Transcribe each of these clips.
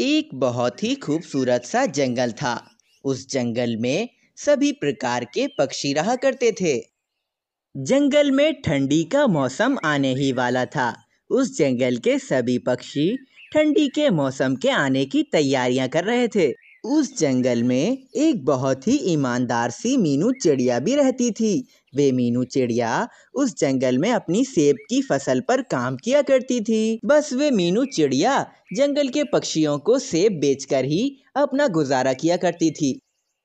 एक बहुत ही खूबसूरत सा जंगल था उस जंगल में सभी प्रकार के पक्षी रहा करते थे जंगल में ठंडी का मौसम आने ही वाला था उस जंगल के सभी पक्षी ठंडी के मौसम के आने की तैयारियां कर रहे थे उस जंगल में एक बहुत ही ईमानदार सी मीनू चिड़िया भी रहती थी वे मीनू चिड़िया उस जंगल में अपनी सेब की फसल पर काम किया करती थी बस वे मीनू चिड़िया जंगल के पक्षियों को सेब बेचकर ही अपना गुजारा किया करती थी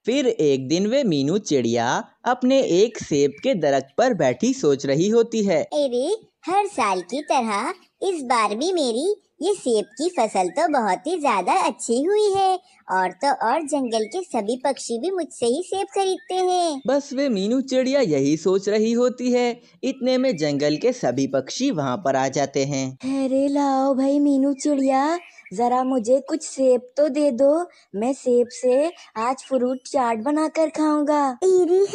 फिर एक दिन वे मीनू चिड़िया अपने एक सेब के दरख्त पर बैठी सोच रही होती है अरे हर साल की तरह इस बार भी मेरी ये सेब की फसल तो बहुत ही ज्यादा अच्छी हुई है और तो और जंगल के सभी पक्षी भी मुझसे ही सेब खरीदते हैं बस वे मीनू चिड़िया यही सोच रही होती है इतने में जंगल के सभी पक्षी वहाँ पर आ जाते हैं अरे लाओ भाई मीनू चिड़िया जरा मुझे कुछ सेब तो दे दो मैं सेब से आज फ्रूट चाट बना कर खाऊंगा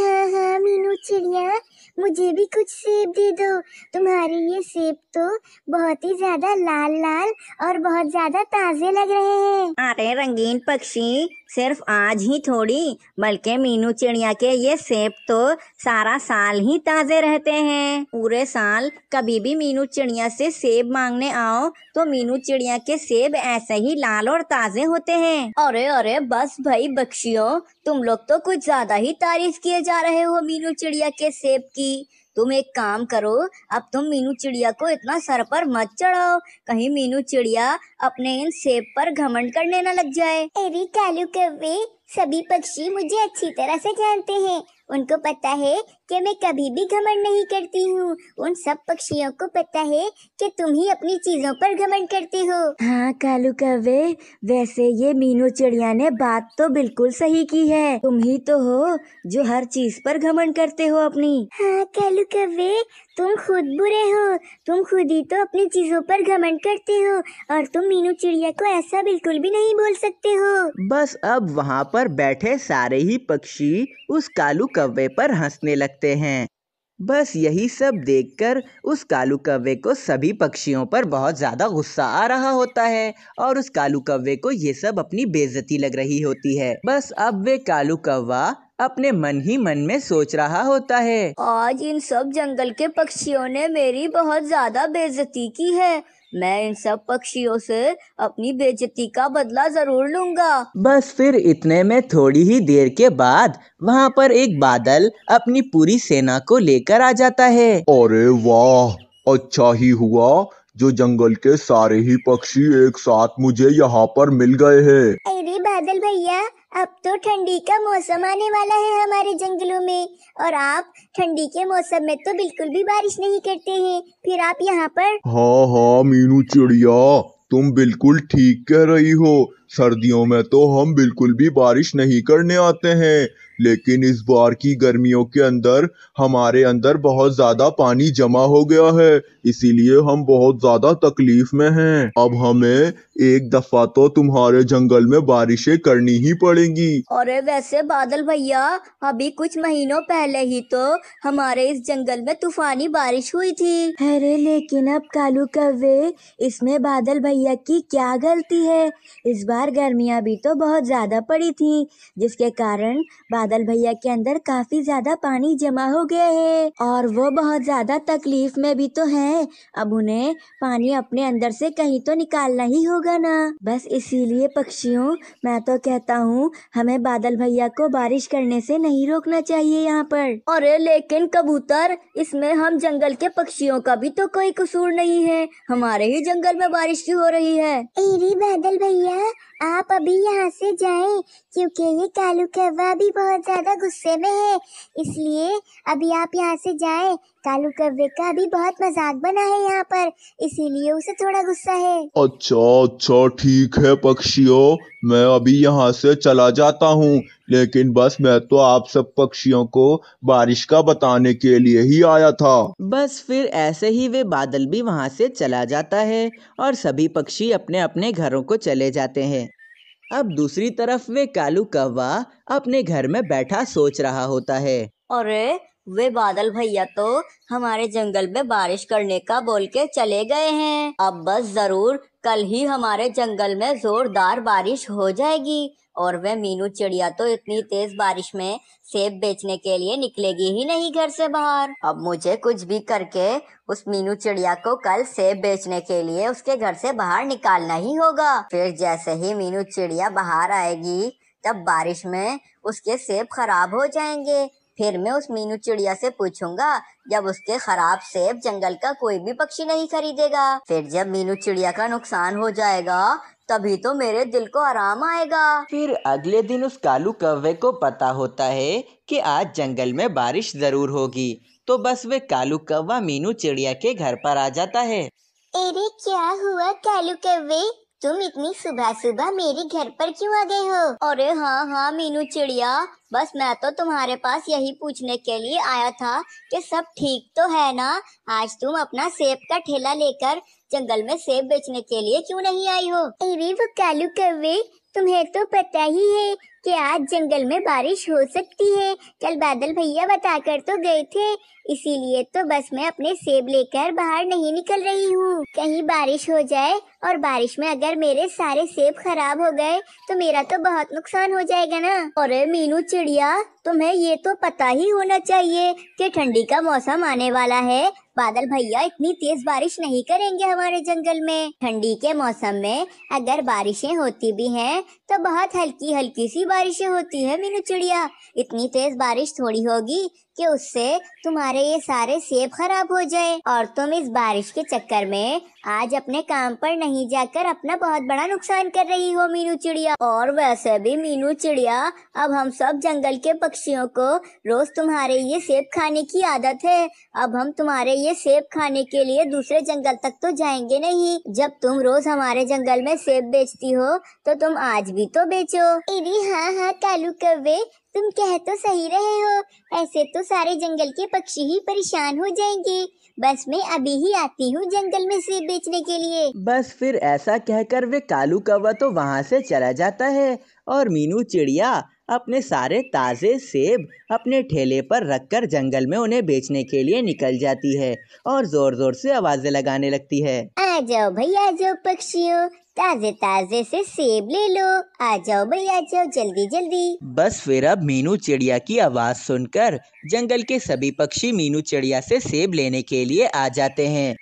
हाँ हाँ मीनू चिड़िया मुझे भी कुछ सेब दे दो तुम्हारे ये सेब तो बहुत ही ज्यादा लाल लाल और बहुत ज्यादा ताजे लग रहे हैं अरे रंगीन पक्षी सिर्फ आज ही थोड़ी बल्कि मीनू चिड़िया के ये सेब तो सारा साल ही ताज़े रहते हैं पूरे साल कभी भी मीनू चिड़िया से सेब मांगने आओ तो मीनू चिड़िया के सेब ऐसे ही लाल और ताज़े होते हैं अरे अरे बस भाई बख्शियो तुम लोग तो कुछ ज़्यादा ही तारीफ किए जा रहे हो मीनू चिड़िया के सेब की तुम एक काम करो अब तुम मीनू चिड़िया को इतना सर पर मत चढ़ाओ कहीं मीनू चिड़िया अपने इन सेब पर घमंड करने न लग जाए अरे कालू कवे सभी पक्षी मुझे अच्छी तरह से जानते हैं उनको पता है कि मैं कभी भी घमंड नहीं करती हूँ उन सब पक्षियों को पता है कि तुम ही अपनी चीजों पर घमंड करती हो हाँ कालू कवे वैसे ये मीनू चिड़िया ने बात तो बिल्कुल सही की है तुम ही तो हो जो हर चीज पर घमंड करते हो अपनी हाँ कालू कवे तुम खुद बुरे हो तुम खुद ही तो अपनी चीजों पर घमंड करते हो और तुम मीनू चिड़िया को ऐसा बिल्कुल भी नहीं बोल सकते हो बस अब वहाँ पर बैठे सारे ही पक्षी उस कालू कव्वे पर हंसने लगते लगते हैं बस यही सब देखकर उस कालू कव्वे को सभी पक्षियों पर बहुत ज़्यादा गुस्सा आ रहा होता है और उस कालू कव्वे को ये सब अपनी बेजती लग रही होती है बस अब वे कालू कव्वा अपने मन ही मन में सोच रहा होता है आज इन सब जंगल के पक्षियों ने मेरी बहुत ज्यादा बेजती की है मैं इन सब पक्षियों से अपनी बेजती का बदला जरूर लूंगा बस फिर इतने में थोड़ी ही देर के बाद वहाँ पर एक बादल अपनी पूरी सेना को लेकर आ जाता है अरे वाह अच्छा ही हुआ जो जंगल के सारे ही पक्षी एक साथ मुझे यहाँ पर मिल गए हैं अरे बादल भैया अब तो ठंडी का मौसम आने वाला है हमारे जंगलों में और आप ठंडी के मौसम में तो बिल्कुल भी बारिश नहीं करते हैं फिर आप यहाँ पर हाँ हाँ मीनू चिड़िया तुम बिल्कुल ठीक कह रही हो सर्दियों में तो हम बिल्कुल भी बारिश नहीं करने आते हैं लेकिन इस बार की गर्मियों के अंदर हमारे अंदर बहुत ज्यादा पानी जमा हो गया है इसीलिए हम बहुत ज्यादा तकलीफ में हैं अब हमें एक दफा तो तुम्हारे जंगल में बारिशें करनी ही पड़ेंगी अरे वैसे बादल भैया अभी कुछ महीनों पहले ही तो हमारे इस जंगल में तूफानी बारिश हुई थी अरे लेकिन अब कालू कवे इसमें बादल भैया की क्या गलती है इस बार गर्मियाँ भी तो बहुत ज्यादा पड़ी थी जिसके कारण बादल बादल भैया के अंदर काफी ज्यादा पानी जमा हो गया है और वो बहुत ज्यादा तकलीफ में भी तो है अब उन्हें पानी अपने अंदर से कहीं तो निकालना ही होगा ना बस इसीलिए पक्षियों मैं तो कहता हूँ हमें बादल भैया को बारिश करने से नहीं रोकना चाहिए यहाँ पर अरे लेकिन कबूतर इसमें हम जंगल के पक्षियों का भी तो कोई कसूर नहीं है हमारे ही जंगल में बारिश क्यों हो रही है अरे बादल भैया आप अभी यहाँ से जाएं क्योंकि ये कालू कौवा भी बहुत ज़्यादा गुस्से में है इसलिए अभी आप यहाँ से जाएं कालू कव्वे का भी बहुत मजाक बना है यहाँ पर इसीलिए उसे थोड़ा गुस्सा है अच्छा अच्छा ठीक है पक्षियों मैं अभी यहाँ से चला जाता हूँ लेकिन बस मैं तो आप सब पक्षियों को बारिश का बताने के लिए ही आया था बस फिर ऐसे ही वे बादल भी वहाँ से चला जाता है और सभी पक्षी अपने अपने घरों को चले जाते हैं अब दूसरी तरफ वे कालू कौवा अपने घर में बैठा सोच रहा होता है अरे वे बादल भैया तो हमारे जंगल में बारिश करने का बोल के चले गए हैं अब बस जरूर कल ही हमारे जंगल में जोरदार बारिश हो जाएगी और वे मीनू चिड़िया तो इतनी तेज बारिश में सेब बेचने के लिए निकलेगी ही नहीं घर से बाहर अब मुझे कुछ भी करके उस मीनू चिड़िया को कल सेब बेचने के लिए उसके घर से बाहर निकालना ही होगा फिर जैसे ही मीनू चिड़िया बाहर आएगी तब बारिश में उसके सेब खराब हो जाएंगे फिर मैं उस मीनू चिड़िया से पूछूंगा जब उसके खराब सेब जंगल का कोई भी पक्षी नहीं खरीदेगा फिर जब मीनू चिड़िया का नुकसान हो जाएगा तभी तो मेरे दिल को आराम आएगा फिर अगले दिन उस कालू कौवे को पता होता है कि आज जंगल में बारिश जरूर होगी तो बस वे कालू कौवा मीनू चिड़िया के घर पर आ जाता है अरे क्या हुआ कालू कौवे तुम इतनी सुबह सुबह मेरे घर पर क्यों आ गए हो अरे हाँ हाँ मीनू चिड़िया बस मैं तो तुम्हारे पास यही पूछने के लिए आया था कि सब ठीक तो है ना आज तुम अपना सेब का ठेला लेकर जंगल में सेब बेचने के लिए क्यों नहीं आई हो अरे वो कालू कवे तुम्हें तो पता ही है कि आज जंगल में बारिश हो सकती है कल बादल भैया बताकर तो गए थे इसीलिए तो बस मैं अपने सेब लेकर बाहर नहीं निकल रही हूँ कहीं बारिश हो जाए और बारिश में अगर मेरे सारे सेब खराब हो गए तो मेरा तो बहुत नुकसान हो जाएगा ना और मीनू चिड़िया तुम्हें ये तो पता ही होना चाहिए कि ठंडी का मौसम आने वाला है बादल भैया इतनी तेज बारिश नहीं करेंगे हमारे जंगल में ठंडी के मौसम में अगर बारिशें होती भी हैं तो बहुत हल्की हल्की सी बारिशें होती है मीनू चिड़िया इतनी तेज बारिश थोड़ी होगी कि उससे तुम्हारे ये सारे सेब खराब हो जाए और तुम इस बारिश के चक्कर में आज अपने काम पर नहीं जाकर अपना बहुत बड़ा नुकसान कर रही हो मीनू चिड़िया और वैसे भी मीनू चिड़िया अब हम सब जंगल के पक्षियों को रोज तुम्हारे ये सेब खाने की आदत है अब हम तुम्हारे ये सेब खाने के लिए दूसरे जंगल तक तो जाएंगे नहीं जब तुम रोज हमारे जंगल में सेब बेचती हो तो तुम आज भी तो बेचो इरी हाँ हाँ कालू कवे तुम कह तो सही रहे हो ऐसे तो सारे जंगल के पक्षी ही परेशान हो जाएंगे बस मैं अभी ही आती हूँ जंगल में सेब बेचने के लिए बस फिर ऐसा कहकर वे कालू कौवा तो वहाँ से चला जाता है और मीनू चिड़िया अपने सारे ताज़े सेब अपने ठेले पर रखकर जंगल में उन्हें बेचने के लिए निकल जाती है और जोर जोर से आवाजें लगाने लगती है आ जाओ भैया आ जाओ पक्षियों ताजे ताजे से सेब ले लो आ जाओ भैया आ जाओ जल्दी जल्दी बस फिर अब मीनू चिड़िया की आवाज़ सुनकर जंगल के सभी पक्षी मीनू चिड़िया से सेब लेने के लिए आ जाते हैं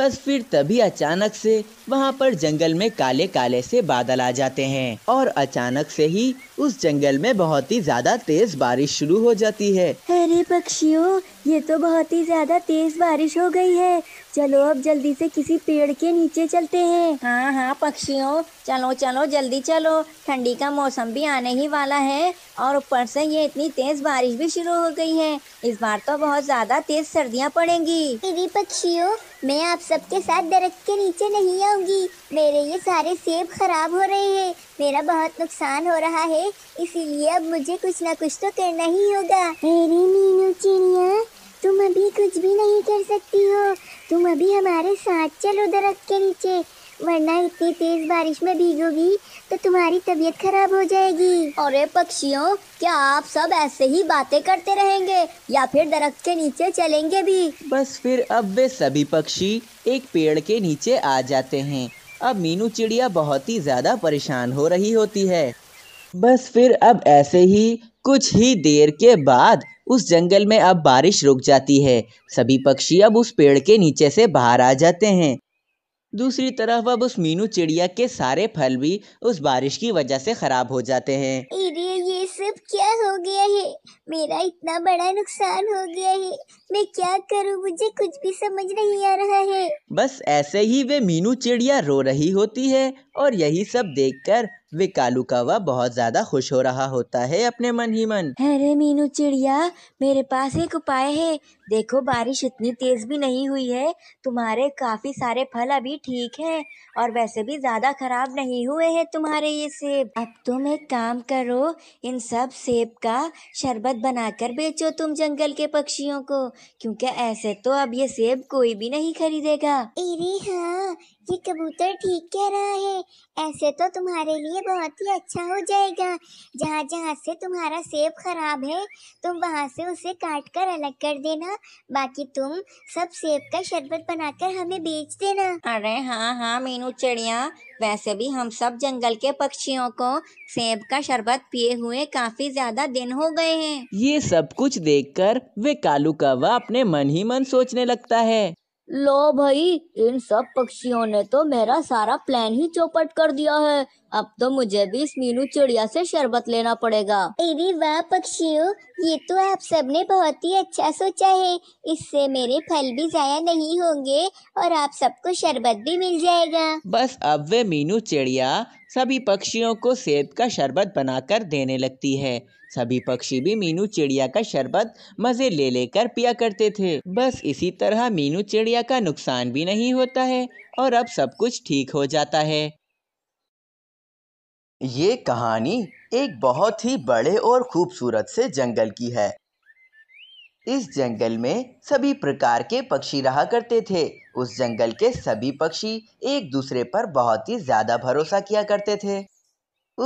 बस फिर तभी अचानक से वहाँ पर जंगल में काले काले से बादल आ जाते हैं और अचानक से ही उस जंगल में बहुत ही ज्यादा तेज बारिश शुरू हो जाती है अरे पक्षियों ये तो बहुत ही ज्यादा तेज बारिश हो गई है चलो अब जल्दी से किसी पेड़ के नीचे चलते हैं हाँ हाँ पक्षियों चलो चलो जल्दी चलो ठंडी का मौसम भी आने ही वाला है और ऊपर से ये इतनी तेज बारिश भी शुरू हो गई है इस बार तो बहुत ज्यादा तेज सर्दियाँ पड़ेंगी मेरी पक्षियों मैं आप सबके साथ दरख्त के नीचे नहीं आऊंगी मेरे ये सारे सेब खराब हो रहे हैं मेरा बहुत नुकसान हो रहा है इसीलिए अब मुझे कुछ ना कुछ तो करना ही होगा मेरी मीनू चिड़िया तुम अभी कुछ भी नहीं कर सकती हो तुम अभी हमारे साथ चलो दरख्त के नीचे वरना इतनी तेज बारिश में भीगोगी तो तुम्हारी तबीयत खराब हो जाएगी और पक्षियों क्या आप सब ऐसे ही बातें करते रहेंगे या फिर दरख्त के नीचे चलेंगे भी बस फिर अब वे सभी पक्षी एक पेड़ के नीचे आ जाते हैं अब मीनू चिड़िया बहुत ही ज्यादा परेशान हो रही होती है बस फिर अब ऐसे ही कुछ ही देर के बाद उस जंगल में अब बारिश रुक जाती है सभी पक्षी अब उस पेड़ के नीचे से बाहर आ जाते हैं दूसरी तरफ अब उस मीनू चिड़िया के सारे फल भी उस बारिश की वजह से खराब हो जाते हैं ये सिर्फ क्या हो गया है मेरा इतना बड़ा नुकसान हो गया है मैं क्या करूं मुझे कुछ भी समझ नहीं आ रहा है बस ऐसे ही वे मीनू चिड़िया रो रही होती है और यही सब देखकर वे कालू कावा बहुत ज्यादा खुश हो रहा होता है अपने मन ही मन अरे मीनू चिड़िया मेरे पास एक उपाय है देखो बारिश इतनी तेज भी नहीं हुई है तुम्हारे काफी सारे फल अभी ठीक हैं और वैसे भी ज्यादा खराब नहीं हुए हैं तुम्हारे ये सेब अब तुम एक काम करो इन सब सेब का शरबत बनाकर बेचो तुम जंगल के पक्षियों को क्योंकि ऐसे तो अब ये सेब कोई भी नहीं खरीदेगा अरे हाँ कि कबूतर ठीक कह रहा है ऐसे तो तुम्हारे लिए बहुत ही अच्छा हो जाएगा जहाँ जहाँ से तुम्हारा सेब खराब है तुम वहाँ से उसे काट कर अलग कर देना बाकी तुम सब सेब का शरबत बनाकर हमें बेच देना अरे हाँ हाँ मीनू चिड़िया वैसे भी हम सब जंगल के पक्षियों को सेब का शरबत पिए हुए काफी ज्यादा दिन हो गए हैं ये सब कुछ देखकर वे कालू कौवा अपने मन ही मन सोचने लगता है लो भाई इन सब पक्षियों ने तो मेरा सारा प्लान ही चौपट कर दिया है अब तो मुझे भी इस मीनू चिड़िया से शरबत लेना पड़ेगा अरे वाह पक्षियों ये तो आप सबने बहुत ही अच्छा सोचा है इससे मेरे फल भी जाया नहीं होंगे और आप सबको शरबत भी मिल जाएगा बस अब वे मीनू चिड़िया सभी पक्षियों को सेब का शरबत बनाकर देने लगती है सभी पक्षी भी मीनू चिड़िया का शरबत मजे ले लेकर पिया करते थे बस इसी तरह मीनू चिड़िया का नुकसान भी नहीं होता है और अब सब कुछ ठीक हो जाता है ये कहानी एक बहुत ही बड़े और खूबसूरत से जंगल की है इस जंगल में सभी प्रकार के पक्षी रहा करते थे उस जंगल के सभी पक्षी एक दूसरे पर बहुत ही ज़्यादा भरोसा किया करते थे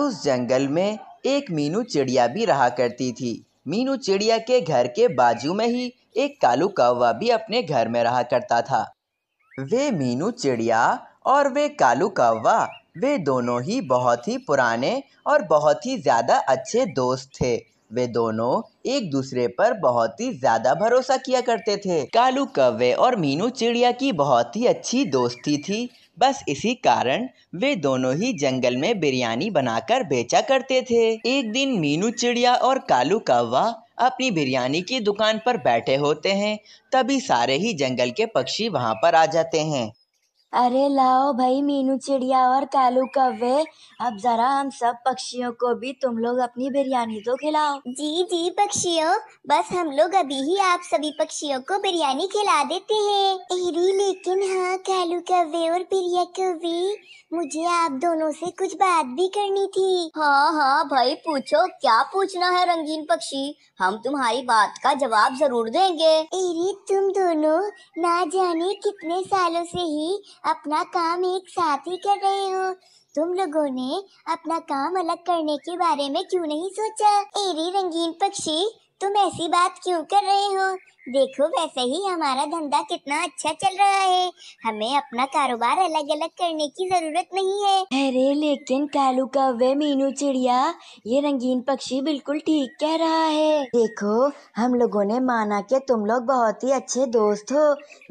उस जंगल में एक मीनू चिड़िया भी रहा करती थी मीनू चिड़िया के घर के बाजू में ही एक कालू कौवा भी अपने घर में रहा करता था वे मीनू चिड़िया और वे कालू कौवा वे दोनों ही बहुत ही पुराने और बहुत ही ज़्यादा अच्छे दोस्त थे वे दोनों एक दूसरे पर बहुत ही ज्यादा भरोसा किया करते थे कालू कौवे और मीनू चिड़िया की बहुत ही अच्छी दोस्ती थी बस इसी कारण वे दोनों ही जंगल में बिरयानी बनाकर बेचा करते थे एक दिन मीनू चिड़िया और कालू कौवा अपनी बिरयानी की दुकान पर बैठे होते हैं तभी सारे ही जंगल के पक्षी वहाँ पर आ जाते हैं अरे लाओ भाई मीनू चिड़िया और कालू कव्वे अब जरा हम सब पक्षियों को भी तुम लोग अपनी बिरयानी तो खिलाओ जी जी पक्षियों बस हम लोग अभी ही आप सभी पक्षियों को बिरयानी खिला देते हैं अरे लेकिन हाँ कालू कव्वे और प्रिया कव्वे मुझे आप दोनों से कुछ बात भी करनी थी हाँ हाँ भाई पूछो क्या पूछना है रंगीन पक्षी हम तुम्हारी बात का जवाब जरूर देंगे अरे तुम दोनों ना जाने कितने सालों से ही अपना काम एक साथ ही कर रहे हो तुम लोगों ने अपना काम अलग करने के बारे में क्यों नहीं सोचा एरी रंगीन पक्षी तुम ऐसी बात क्यों कर रहे हो देखो वैसे ही हमारा धंधा कितना अच्छा चल रहा है हमें अपना कारोबार अलग अलग करने की जरूरत नहीं है अरे लेकिन कालू का वे मीनू चिड़िया ये रंगीन पक्षी बिल्कुल ठीक कह रहा है देखो हम लोगों ने माना कि तुम लोग बहुत ही अच्छे दोस्त हो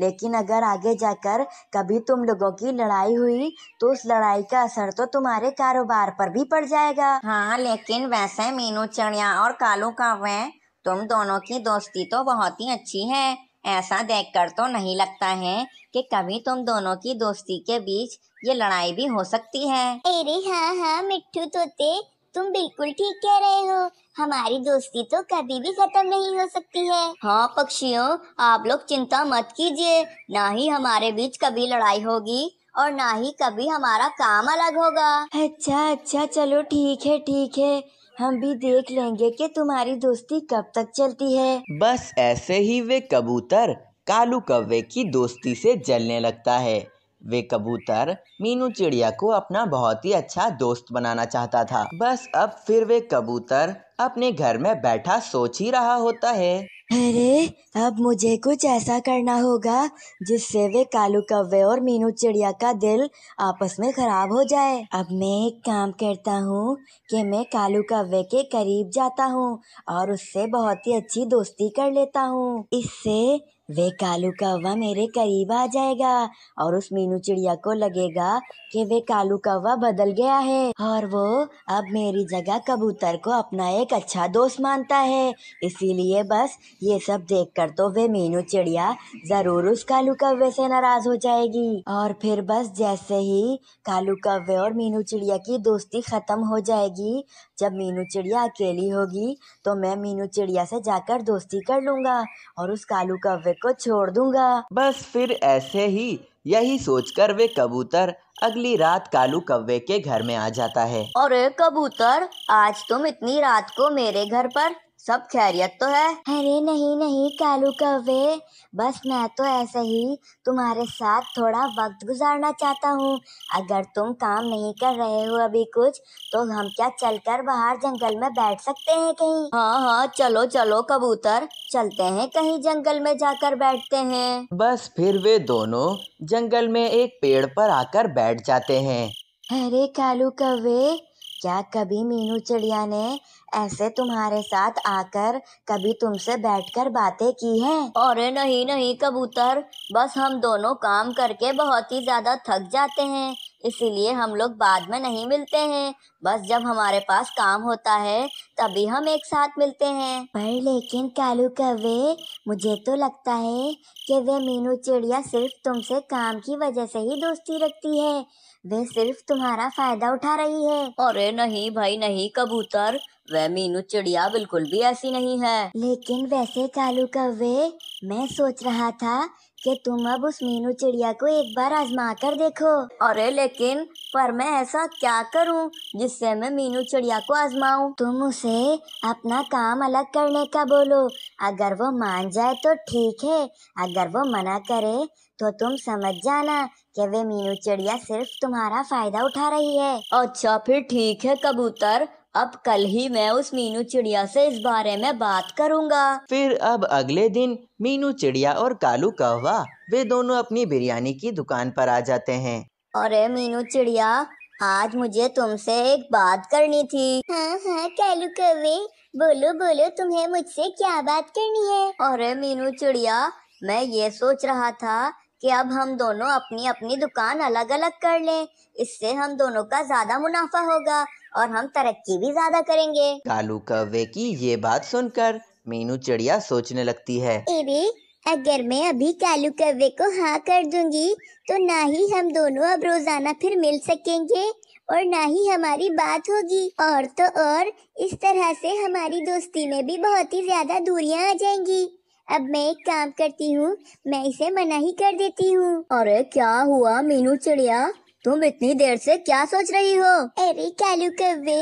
लेकिन अगर आगे जाकर कभी तुम लोगों की लड़ाई हुई तो उस लड़ाई का असर तो तुम्हारे कारोबार पर भी पड़ जाएगा हाँ लेकिन वैसे मीनू चिड़िया और कालू का वे तुम दोनों की दोस्ती तो बहुत ही अच्छी है ऐसा देखकर तो नहीं लगता है कि कभी तुम दोनों की दोस्ती के बीच ये लड़ाई भी हो सकती है अरे हाँ हाँ मिट्टू तोते तुम बिल्कुल ठीक कह रहे हो हमारी दोस्ती तो कभी भी खत्म नहीं हो सकती है हाँ पक्षियों आप लोग चिंता मत कीजिए ना ही हमारे बीच कभी लड़ाई होगी और ना ही कभी हमारा काम अलग होगा अच्छा अच्छा चलो ठीक है ठीक है हम भी देख लेंगे कि तुम्हारी दोस्ती कब तक चलती है बस ऐसे ही वे कबूतर कालू कव्वे की दोस्ती से जलने लगता है वे कबूतर मीनू चिड़िया को अपना बहुत ही अच्छा दोस्त बनाना चाहता था बस अब फिर वे कबूतर अपने घर में बैठा सोच ही रहा होता है अरे अब मुझे कुछ ऐसा करना होगा जिससे वे कालू कव्वे और मीनू चिड़िया का दिल आपस में ख़राब हो जाए अब मैं एक काम करता हूँ कि मैं कालू कव्वे के करीब जाता हूँ और उससे बहुत ही अच्छी दोस्ती कर लेता हूँ इससे वे कालू कौवा मेरे करीब आ जाएगा और उस मीनू चिड़िया को लगेगा कि वे कालू कौवा बदल गया है और वो अब मेरी जगह कबूतर को अपना एक अच्छा दोस्त मानता है इसीलिए बस ये सब देखकर तो वे मीनू चिड़िया जरूर उस कालू कौवे से नाराज हो जाएगी और फिर बस जैसे ही कालू कौवे और मीनू चिड़िया की दोस्ती खत्म हो जाएगी जब मीनू चिड़िया अकेली होगी तो मैं मीनू चिड़िया से जाकर दोस्ती कर लूंगा और उस कालू कौवे को छोड़ दूंगा बस फिर ऐसे ही यही सोचकर वे कबूतर अगली रात कालू कव्वे के घर में आ जाता है और कबूतर आज तुम इतनी रात को मेरे घर पर सब खैरियत तो है अरे नहीं नहीं कालू कवे बस मैं तो ऐसे ही तुम्हारे साथ थोड़ा वक्त गुजारना चाहता हूँ अगर तुम काम नहीं कर रहे हो अभी कुछ तो हम क्या चलकर बाहर जंगल में बैठ सकते हैं कहीं हाँ हाँ चलो चलो कबूतर चलते हैं कहीं जंगल में जाकर बैठते हैं बस फिर वे दोनों जंगल में एक पेड़ पर आकर बैठ जाते हैं अरे कालू कवे क्या कभी मीनू चिड़िया ने ऐसे तुम्हारे साथ आकर कभी तुमसे बैठकर बातें की हैं अरे नहीं नहीं कबूतर बस हम दोनों काम करके बहुत ही ज़्यादा थक जाते हैं इसीलिए हम लोग बाद में नहीं मिलते हैं बस जब हमारे पास काम होता है तभी हम एक साथ मिलते हैं पर लेकिन कालू कवे मुझे तो लगता है कि वे मीनू चिड़िया सिर्फ तुमसे काम की वजह से ही दोस्ती रखती है वे सिर्फ तुम्हारा फायदा उठा रही है अरे नहीं भाई नहीं कबूतर वह मीनू चिड़िया बिल्कुल भी ऐसी नहीं है लेकिन वैसे कालू कौवे मैं सोच रहा था कि तुम अब उस मीनू चिड़िया को एक बार आजमा कर देखो अरे लेकिन पर मैं ऐसा क्या करूं जिससे मैं मीनू चिड़िया को आजमाऊं तुम उसे अपना काम अलग करने का बोलो अगर वो मान जाए तो ठीक है अगर वो मना करे तो तुम समझ जाना कि वे मीनू चिड़िया सिर्फ तुम्हारा फायदा उठा रही है अच्छा फिर ठीक है कबूतर अब कल ही मैं उस मीनू चिड़िया से इस बारे में बात करूंगा फिर अब अगले दिन मीनू चिड़िया और कालू कहवा वे दोनों अपनी बिरयानी की दुकान पर आ जाते हैं अरे मीनू चिड़िया आज मुझे तुमसे एक बात करनी थी हाँ हाँ कालू कौवे बोलो बोलो तुम्हें मुझसे क्या बात करनी है अरे मीनू चिड़िया मैं ये सोच रहा था कि अब हम दोनों अपनी अपनी दुकान अलग अलग कर लें इससे हम दोनों का ज्यादा मुनाफा होगा और हम तरक्की भी ज्यादा करेंगे कालू कव्वे की ये बात सुनकर मीनू चिड़िया सोचने लगती है अगर मैं अभी कालू कव्वे को हाँ कर दूंगी तो ना ही हम दोनों अब रोजाना फिर मिल सकेंगे और ना ही हमारी बात होगी और तो और इस तरह से हमारी दोस्ती में भी बहुत ही ज्यादा दूरियां आ जाएंगी अब मैं एक काम करती हूँ मैं इसे मना ही कर देती हूँ अरे क्या हुआ मीनू चिड़िया तुम इतनी देर से क्या सोच रही हो अरे कालू कवे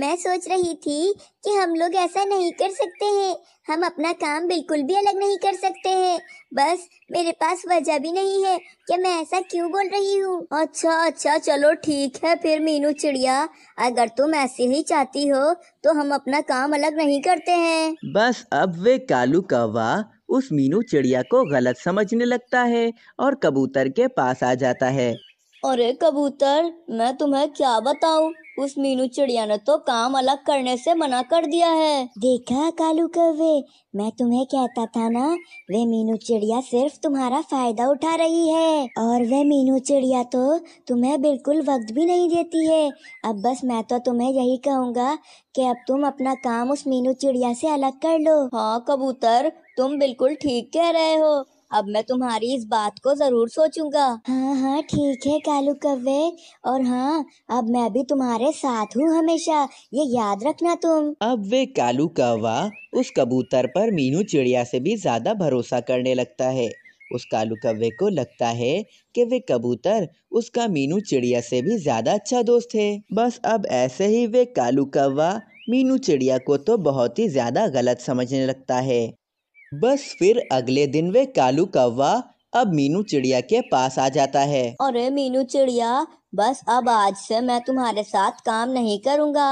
मैं सोच रही थी कि हम लोग ऐसा नहीं कर सकते हैं हम अपना काम बिल्कुल भी अलग नहीं कर सकते हैं बस मेरे पास वजह भी नहीं है कि मैं ऐसा क्यों बोल रही हूँ अच्छा अच्छा चलो ठीक है फिर मीनू चिड़िया अगर तुम ऐसे ही चाहती हो तो हम अपना काम अलग नहीं करते हैं बस अब वे कालू कौवा का उस मीनू चिड़िया को गलत समझने लगता है और कबूतर के पास आ जाता है अरे कबूतर मैं तुम्हें क्या बताऊँ उस मीनू चिड़िया ने तो काम अलग करने से मना कर दिया है देखा कालू कवे मैं तुम्हें कहता था ना वे मीनू चिड़िया सिर्फ तुम्हारा फायदा उठा रही है और वे मीनू चिड़िया तो तुम्हें बिल्कुल वक्त भी नहीं देती है अब बस मैं तो तुम्हें यही कहूँगा कि अब तुम अपना काम उस मीनू चिड़िया से अलग कर लो हाँ कबूतर तुम बिल्कुल ठीक कह रहे हो अब मैं तुम्हारी इस बात को जरूर सोचूंगा हाँ हाँ ठीक है कालू कव्वे और हाँ अब मैं भी तुम्हारे साथ हूँ हमेशा ये याद रखना तुम अब वे कालू कौवा उस कबूतर पर मीनू चिड़िया से भी ज्यादा भरोसा करने लगता है उस कालू कव्वे को लगता है कि वे कबूतर उसका मीनू चिड़िया से भी ज्यादा अच्छा दोस्त है बस अब ऐसे ही वे कालू कौवा मीनू चिड़िया को तो बहुत ही ज्यादा गलत समझने लगता है बस फिर अगले दिन वे कालू कौवा अब मीनू चिड़िया के पास आ जाता है अरे मीनू चिड़िया बस अब आज से मैं तुम्हारे साथ काम नहीं करूँगा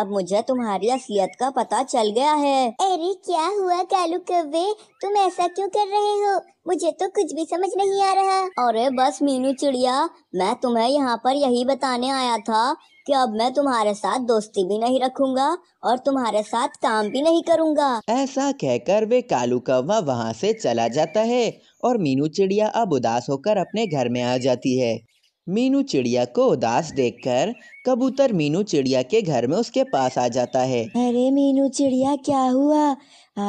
अब मुझे तुम्हारी असलियत का पता चल गया है अरे क्या हुआ कालू कवे तुम ऐसा क्यों कर रहे हो मुझे तो कुछ भी समझ नहीं आ रहा अरे बस मीनू चिड़िया मैं तुम्हें यहाँ पर यही बताने आया था कि अब मैं तुम्हारे साथ दोस्ती भी नहीं रखूंगा और तुम्हारे साथ काम भी नहीं करूंगा ऐसा कहकर वे कालू कौवा वहाँ से चला जाता है और मीनू चिड़िया अब उदास होकर अपने घर में आ जाती है मीनू चिड़िया को उदास देखकर कबूतर मीनू चिड़िया के घर में उसके पास आ जाता है अरे मीनू चिड़िया क्या हुआ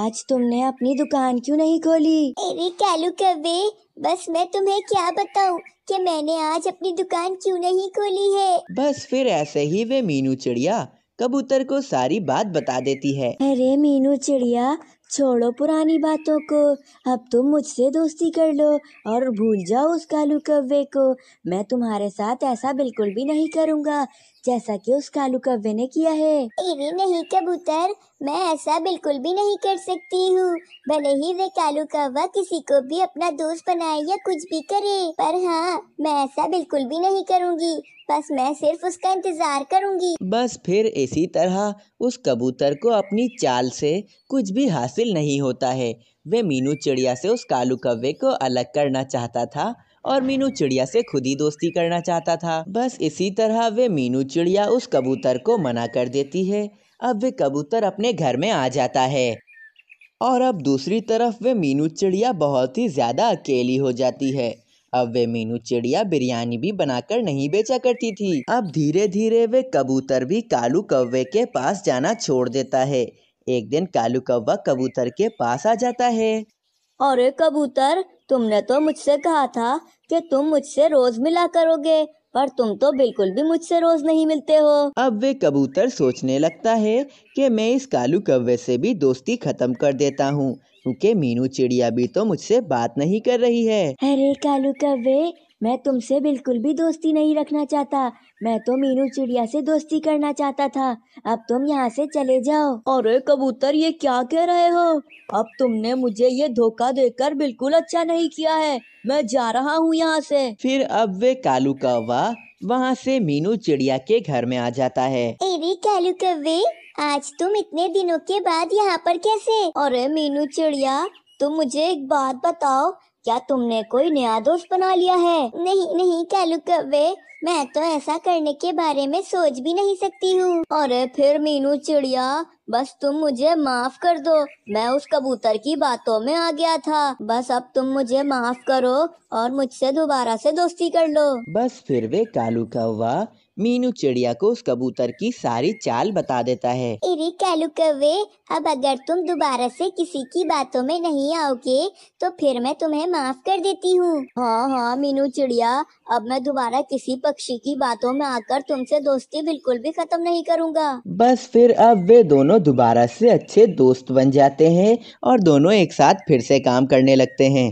आज तुमने अपनी दुकान क्यों नहीं खोली अरे कालू कवे बस मैं तुम्हें क्या बताऊँ कि मैंने आज अपनी दुकान क्यों नहीं खोली है बस फिर ऐसे ही वे मीनू चिड़िया कबूतर को सारी बात बता देती है अरे मीनू चिड़िया छोड़ो पुरानी बातों को अब तुम मुझसे दोस्ती कर लो और भूल जाओ उस कालू कव्वे को मैं तुम्हारे साथ ऐसा बिल्कुल भी नहीं करूँगा जैसा कि उस कालू कव्वे ने किया है इवी नहीं कबूतर मैं ऐसा बिल्कुल भी नहीं कर सकती हूँ भले ही वे कालू कव्वा किसी को भी अपना दोस्त बनाए या कुछ भी करे पर हाँ मैं ऐसा बिल्कुल भी नहीं करूँगी बस मैं सिर्फ उसका इंतजार करूंगी बस फिर इसी तरह उस कबूतर को अपनी चाल से कुछ भी हासिल नहीं होता है वे मीनू चिड़िया से उस कालू कव्वे को अलग करना चाहता था और मीनू चिड़िया से खुद ही दोस्ती करना चाहता था बस इसी तरह वे मीनू चिड़िया उस कबूतर को मना कर देती है अब वे कबूतर अपने घर में आ जाता है और अब दूसरी तरफ वे मीनू चिड़िया बहुत ही ज़्यादा अकेली हो जाती है अब वे मीनू चिड़िया बिरयानी भी बनाकर नहीं बेचा करती थी अब धीरे धीरे वे कबूतर भी कालू कौवे के पास जाना छोड़ देता है एक दिन कालू कौवा कबूतर के पास आ जाता है अरे कबूतर तुमने तो मुझसे कहा था कि तुम मुझसे रोज मिला करोगे पर तुम तो बिल्कुल भी मुझसे रोज नहीं मिलते हो अब वे कबूतर सोचने लगता है कि मैं इस कालू कव्वे से भी दोस्ती खत्म कर देता हूँ क्योंकि मीनू चिड़िया भी तो मुझसे बात नहीं कर रही है अरे कालू कव्वे मैं तुमसे बिल्कुल भी दोस्ती नहीं रखना चाहता मैं तो मीनू चिड़िया से दोस्ती करना चाहता था अब तुम यहाँ से चले जाओ अरे कबूतर ये क्या कह रहे हो अब तुमने मुझे ये धोखा देकर बिल्कुल अच्छा नहीं किया है मैं जा रहा हूँ यहाँ से फिर अब वे कालू कौवा वहाँ से मीनू चिड़िया के घर में आ जाता है अरे कालू कौवे आज तुम इतने दिनों के बाद यहाँ पर कैसे अरे मीनू चिड़िया तुम मुझे एक बात बताओ क्या तुमने कोई नया दोस्त बना लिया है नहीं नहीं कालू कब्बे मैं तो ऐसा करने के बारे में सोच भी नहीं सकती हूँ अरे फिर मीनू चिड़िया बस तुम मुझे माफ कर दो मैं उस कबूतर की बातों में आ गया था बस अब तुम मुझे माफ करो और मुझसे दोबारा से दोस्ती कर लो बस फिर वे कालू कौवा मीनू चिड़िया को उस कबूतर की सारी चाल बता देता है अरे अब अगर तुम दोबारा से किसी की बातों में नहीं आओगे तो फिर मैं तुम्हें माफ कर देती हूँ हाँ हाँ मीनू चिड़िया अब मैं दोबारा किसी पक्षी की बातों में आकर तुमसे दोस्ती बिल्कुल भी खत्म नहीं करूँगा बस फिर अब वे दोनों दोबारा से अच्छे दोस्त बन जाते हैं और दोनों एक साथ फिर से काम करने लगते हैं